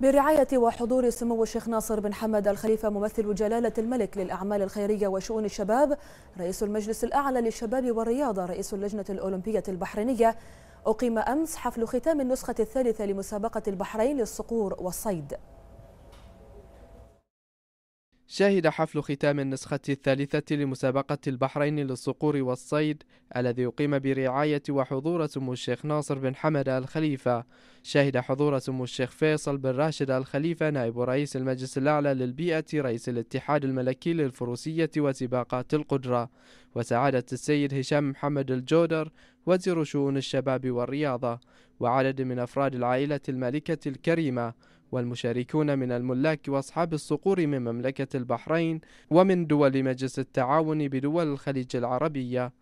برعاية وحضور سمو الشيخ ناصر بن حمد الخليفة ممثل جلالة الملك للأعمال الخيرية وشؤون الشباب رئيس المجلس الأعلى للشباب والرياضة رئيس اللجنة الأولمبية البحرينية أقيم أمس حفل ختام النسخة الثالثة لمسابقة البحرين للصقور والصيد شهد حفل ختام النسخة الثالثة لمسابقة البحرين للصقور والصيد الذي أقيم برعاية وحضور سمو الشيخ ناصر بن حمد الخليفة شهد حضور سمو الشيخ فيصل بن راشد الخليفة نائب رئيس المجلس الأعلى للبيئة رئيس الاتحاد الملكي للفروسية وسباقات القدرة وسعادة السيد هشام محمد الجودر وزير شؤون الشباب والرياضة وعدد من أفراد العائلة المالكة الكريمة والمشاركون من الملاك وأصحاب الصقور من مملكة البحرين ومن دول مجلس التعاون بدول الخليج العربية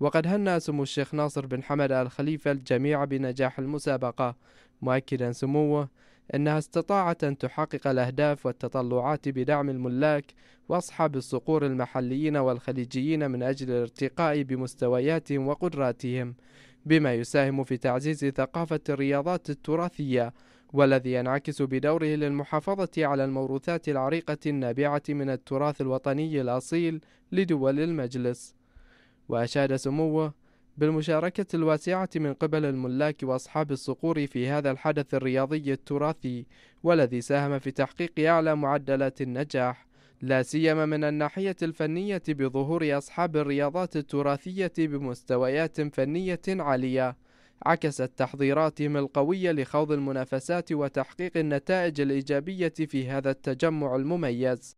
وقد هنأ سمو الشيخ ناصر بن حمد آل خليفة الجميع بنجاح المسابقة مؤكدا سموه أنها استطاعت أن تحقق الأهداف والتطلعات بدعم الملاك وأصحاب الصقور المحليين والخليجيين من أجل الارتقاء بمستوياتهم وقدراتهم بما يساهم في تعزيز ثقافة الرياضات التراثية والذي ينعكس بدوره للمحافظة على الموروثات العريقة النابعة من التراث الوطني الأصيل لدول المجلس وأشاد سموه بالمشاركة الواسعة من قبل الملاك وأصحاب الصقور في هذا الحدث الرياضي التراثي والذي ساهم في تحقيق أعلى معدلات النجاح لا سيما من الناحية الفنية بظهور أصحاب الرياضات التراثية بمستويات فنية عالية عكست تحضيراتهم القوية لخوض المنافسات وتحقيق النتائج الإيجابية في هذا التجمع المميز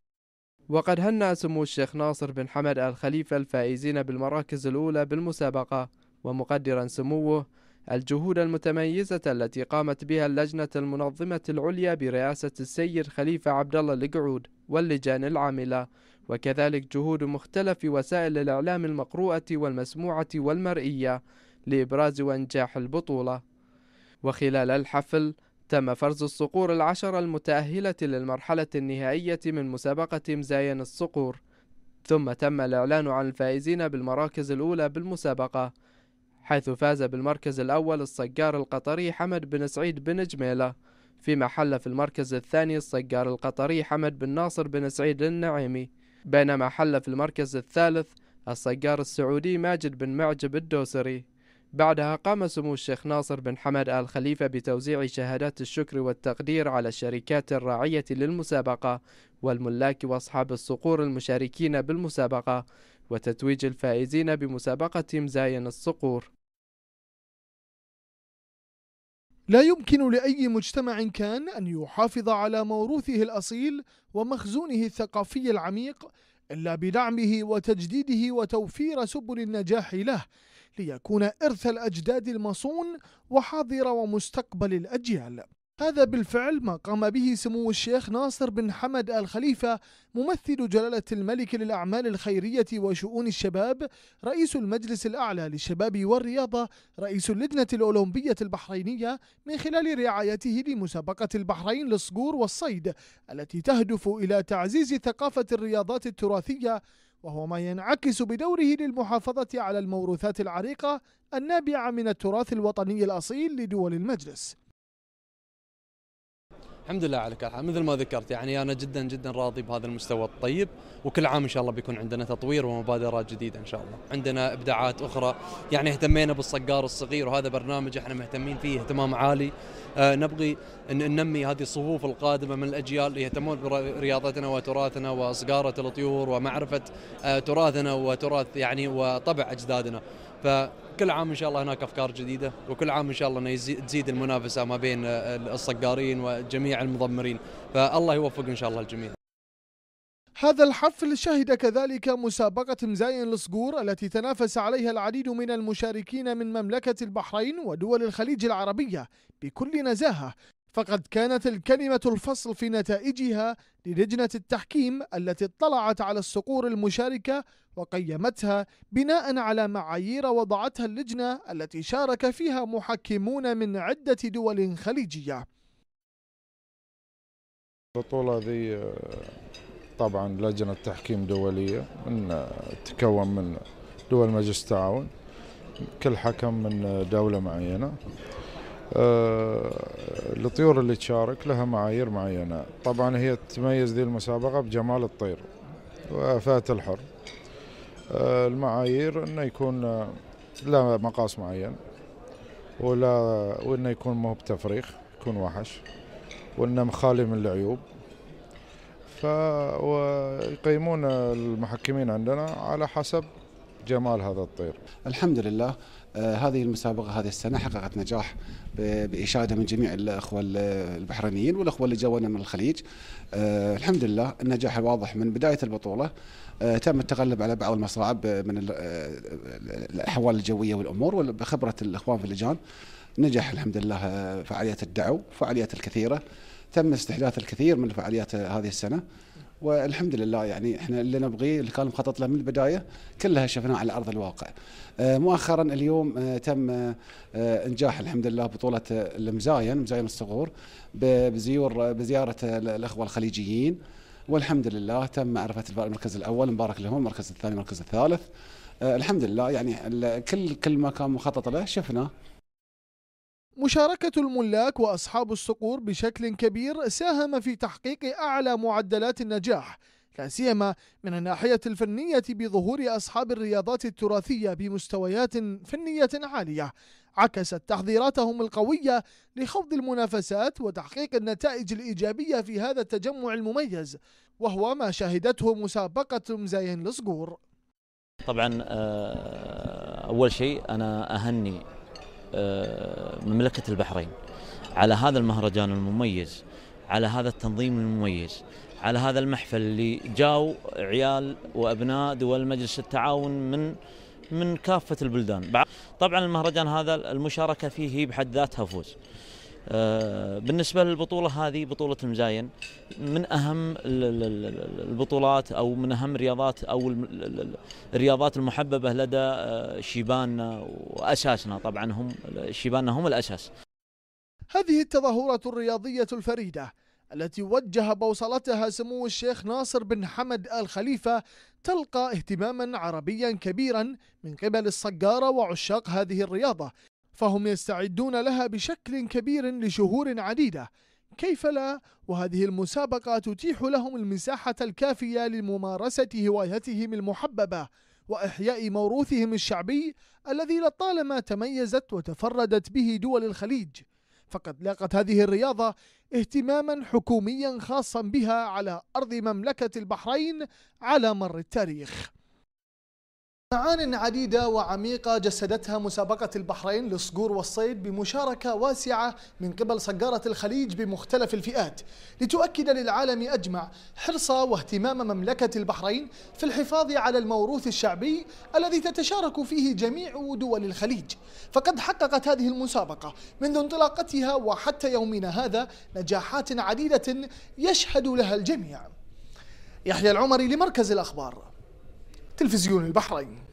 وقد هنأ سمو الشيخ ناصر بن حمد آل خليفة الفائزين بالمراكز الأولى بالمسابقة ومقدرا سموه الجهود المتميزة التي قامت بها اللجنة المنظمة العليا برئاسة السيد خليفة عبد الله القعود واللجان العاملة وكذلك جهود مختلف وسائل الإعلام المقروءة والمسموعة والمرئية لإبراز وإنجاح البطولة وخلال الحفل تم فرز الصقور العشرة المتأهلة للمرحلة النهائية من مسابقة مزاين الصقور ثم تم الإعلان عن الفائزين بالمراكز الأولى بالمسابقة حيث فاز بالمركز الأول الصقار القطري حمد بن سعيد بن جميلة فيما حل في المركز الثاني الصقار القطري حمد بن ناصر بن سعيد النعيمي بينما حل في المركز الثالث الصقار السعودي ماجد بن معجب الدوسري بعدها قام سمو الشيخ ناصر بن حمد آل خليفة بتوزيع شهادات الشكر والتقدير على الشركات الراعية للمسابقة والملاك وأصحاب الصقور المشاركين بالمسابقة وتتويج الفائزين بمسابقة مزاين الصقور لا يمكن لأي مجتمع كان أن يحافظ على موروثه الأصيل ومخزونه الثقافي العميق إلا بدعمه وتجديده وتوفير سبل النجاح له ليكون إرث الأجداد المصون وحاضر ومستقبل الأجيال هذا بالفعل ما قام به سمو الشيخ ناصر بن حمد آل خليفة ممثل جلالة الملك للأعمال الخيرية وشؤون الشباب رئيس المجلس الأعلى للشباب والرياضة رئيس اللجنة الأولمبية البحرينية من خلال رعايته لمسابقة البحرين للصقور والصيد التي تهدف إلى تعزيز ثقافة الرياضات التراثية وهو ما ينعكس بدوره للمحافظة على الموروثات العريقة النابعة من التراث الوطني الأصيل لدول المجلس الحمد لله على كل حال مثل ما ذكرت يعني انا جدا جدا راضي بهذا المستوى الطيب وكل عام ان شاء الله بيكون عندنا تطوير ومبادرات جديده ان شاء الله عندنا ابداعات اخرى يعني اهتمينا بالصقار الصغير وهذا برنامج احنا مهتمين فيه اهتمام عالي آه نبغي ان ننمي هذه الصفوف القادمه من الاجيال اللي يهتمون برياضتنا وتراثنا وصقاره الطيور ومعرفه آه تراثنا وتراث يعني وطبع اجدادنا ف كل عام ان شاء الله هناك افكار جديده وكل عام ان شاء الله تزيد المنافسه ما بين آه، الصقارين وجميع المضمرين فالله يوفق ان شاء الله الجميع هذا الحفل شهد كذلك مسابقة مزاين الصقور التي تنافس عليها العديد من المشاركين من مملكة البحرين ودول الخليج العربية بكل نزاهة فقد كانت الكلمة الفصل في نتائجها للجنة التحكيم التي اطلعت على الصقور المشاركة وقيمتها بناء على معايير وضعتها اللجنة التي شارك فيها محكمون من عدة دول خليجية البطولة ذي طبعا لجنة تحكيم دولية من تكون من دول مجلس التعاون كل حكم من دولة معينة أه، الطيور اللي تشارك لها معايير معينة طبعا هي تميز ذي المسابقة بجمال الطير وفات الحر آه، المعايير انه يكون آه، لا مقاس معين ولا وانه يكون مو بتفريخ يكون وحش وانه مخالي من العيوب فيقيمون المحكمين عندنا على حسب جمال هذا الطير الحمد لله آه، هذه المسابقة هذه السنة حققت نجاح بإشادة من جميع الأخوة البحرينيين والأخوة اللي جونا من الخليج آه، الحمد لله النجاح الواضح من بداية البطولة آه، تم التغلب على بعض المصاعب من الأحوال الجوية والأمور وبخبرة الأخوان في اللجان نجح الحمد لله فعاليات الدعو فعاليات الكثيرة تم استحداث الكثير من الفعاليات هذه السنة والحمد لله يعني احنا اللي نبغيه اللي كان مخطط له من البدايه كلها شفناه على ارض الواقع. آه، مؤخرا اليوم آه، تم آه، انجاح الحمد لله بطوله المزاين مزاين الصغور بزيور بزياره الاخوه الخليجيين والحمد لله تم معرفه المركز الاول مبارك لهم المركز الثاني المركز الثالث. الحمد لله يعني كل كل ما كان مخطط له شفناه مشاركة الملاك وأصحاب الصقور بشكل كبير ساهم في تحقيق أعلى معدلات النجاح لا سيما من الناحية الفنية بظهور أصحاب الرياضات التراثية بمستويات فنية عالية عكست تحضيراتهم القوية لخوض المنافسات وتحقيق النتائج الإيجابية في هذا التجمع المميز وهو ما شهدته مسابقة مزاين لصقور طبعا آه، أول شيء أنا أهني آه، مملكة البحرين على هذا المهرجان المميز على هذا التنظيم المميز على هذا المحفل اللي جاوا عيال وابناء دول مجلس التعاون من من كافه البلدان طبعا المهرجان هذا المشاركه فيه هي بحد ذاتها فوز آه، بالنسبه للبطوله هذه بطوله المزاين من اهم البطولات او من اهم الرياضات او الرياضات المحببه لدى آه، شيباننا واساسنا طبعا هم شيباننا هم الاساس. هذه التظاهره الرياضيه الفريده التي وجه بوصلتها سمو الشيخ ناصر بن حمد آل خليفة تلقى اهتماما عربيا كبيرا من قبل الصقارة وعشاق هذه الرياضة فهم يستعدون لها بشكل كبير لشهور عديدة كيف لا وهذه المسابقة تتيح لهم المساحة الكافية لممارسة هوايتهم المحببة وإحياء موروثهم الشعبي الذي لطالما تميزت وتفردت به دول الخليج فقد لاقت هذه الرياضة اهتماما حكوميا خاصا بها على أرض مملكة البحرين على مر التاريخ معان عديدة وعميقة جسدتها مسابقة البحرين للصقور والصيد بمشاركة واسعة من قبل صقارة الخليج بمختلف الفئات لتؤكد للعالم أجمع حرص واهتمام مملكة البحرين في الحفاظ على الموروث الشعبي الذي تتشارك فيه جميع دول الخليج فقد حققت هذه المسابقة منذ انطلاقتها وحتى يومنا هذا نجاحات عديدة يشهد لها الجميع يحيى العمري لمركز الأخبار تلفزيون البحرين